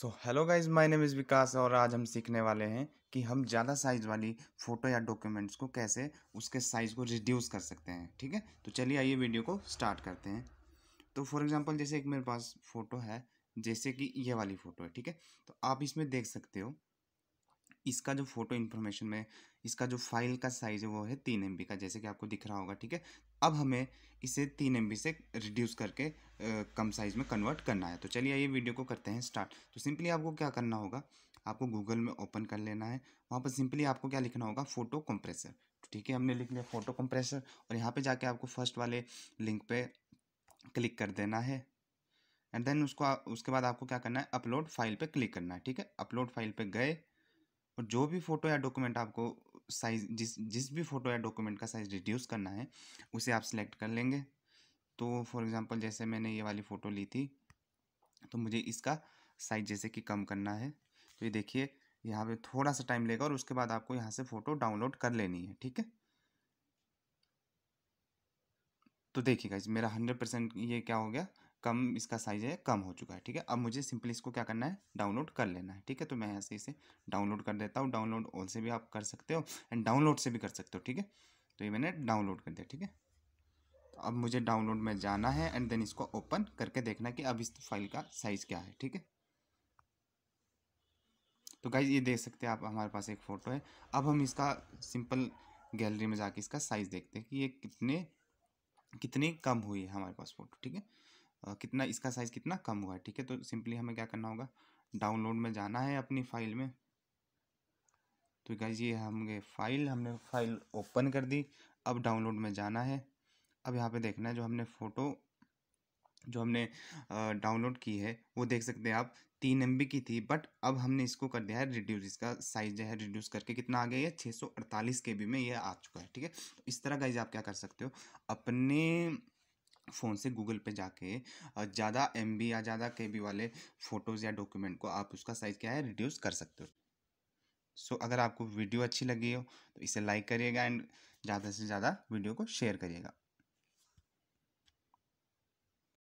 so hello guys my name is Vikas और आज हम सीखने वाले हैं कि हम ज़्यादा साइज़ वाली फ़ोटो या डॉक्यूमेंट्स को कैसे उसके साइज़ को रिड्यूस कर सकते हैं ठीक है तो चलिए आइए वीडियो को स्टार्ट करते हैं तो फॉर एग्जांपल जैसे एक मेरे पास फ़ोटो है जैसे कि ये वाली फ़ोटो है ठीक है तो आप इसमें देख सकते हो इसका जो फोटो इन्फॉर्मेशन में इसका जो फाइल का साइज़ है वो है तीन एम का जैसे कि आपको दिख रहा होगा ठीक है अब हमें इसे तीन एम से रिड्यूस करके कम साइज़ में कन्वर्ट करना है तो चलिए ये वीडियो को करते हैं स्टार्ट तो सिंपली आपको क्या करना होगा आपको गूगल में ओपन कर लेना है वहाँ पर सिंपली आपको क्या लिखना होगा फ़ोटो तो कंप्रेसर ठीक है हमने लिख लिया फ़ोटो कंप्रेसर और यहाँ पे जाके आपको फर्स्ट वाले लिंक पे क्लिक कर देना है एंड देन उसको उसके बाद आपको क्या करना है अपलोड फाइल पे क्लिक करना है ठीक है अपलोड फाइल पे गए और जो भी फ़ोटो या डॉक्यूमेंट आपको साइज जिस जिस भी फ़ोटो या डॉक्यूमेंट का साइज़ रिड्यूस करना है उसे आप सिलेक्ट कर लेंगे तो फॉर एग्ज़ाम्पल जैसे मैंने ये वाली फ़ोटो ली थी तो मुझे इसका साइज जैसे कि कम करना है तो ये देखिए यहाँ पे थोड़ा सा टाइम लेगा और उसके बाद आपको यहाँ से फ़ोटो डाउनलोड कर लेनी है ठीक है तो देखिएगा इस मेरा हंड्रेड परसेंट ये क्या हो गया कम इसका साइज़ है कम हो चुका है ठीक है अब मुझे सिंपली इसको क्या करना है डाउनलोड कर लेना है ठीक है तो मैं यहाँ से इसे डाउनलोड कर देता हूँ डाउनलोड ऑल से भी आप कर सकते हो एंड डाउनलोड से भी कर सकते हो ठीक है तो ये मैंने डाउनलोड कर दिया ठीक है अब मुझे डाउनलोड में जाना है एंड देन इसको ओपन करके देखना कि अब इस फाइल का साइज़ क्या है ठीक है तो गाइज ये देख सकते हैं आप हमारे पास एक फ़ोटो है अब हम इसका सिंपल गैलरी में जाके इसका साइज़ देखते हैं कि ये कितने कितनी कम हुई है हमारे पास फ़ोटो ठीक है कितना इसका साइज़ कितना कम हुआ है ठीक है तो सिंपली हमें क्या करना होगा डाउनलोड में जाना है अपनी फ़ाइल में तो गाइज ये हम फाइल हमने फाइल ओपन कर दी अब डाउनलोड में जाना है अब यहाँ पे देखना है जो हमने फ़ोटो जो हमने डाउनलोड की है वो देख सकते हैं आप तीन एम की थी बट अब हमने इसको कर दिया है रिड्यूस इसका साइज जो है रिड्यूस करके कितना आ गया है छः सौ अड़तालीस के बी में ये आ चुका है ठीक है तो इस तरह का आप क्या कर सकते हो अपने फ़ोन से गूगल पे जाके ज़्यादा एम या ज़्यादा के वाले फ़ोटोज़ या डॉक्यूमेंट को आप उसका साइज़ क्या है रिड्यूस कर सकते हो सो so, अगर आपको वीडियो अच्छी लगी हो तो इसे लाइक करिएगा एंड ज़्यादा से ज़्यादा वीडियो को शेयर करिएगा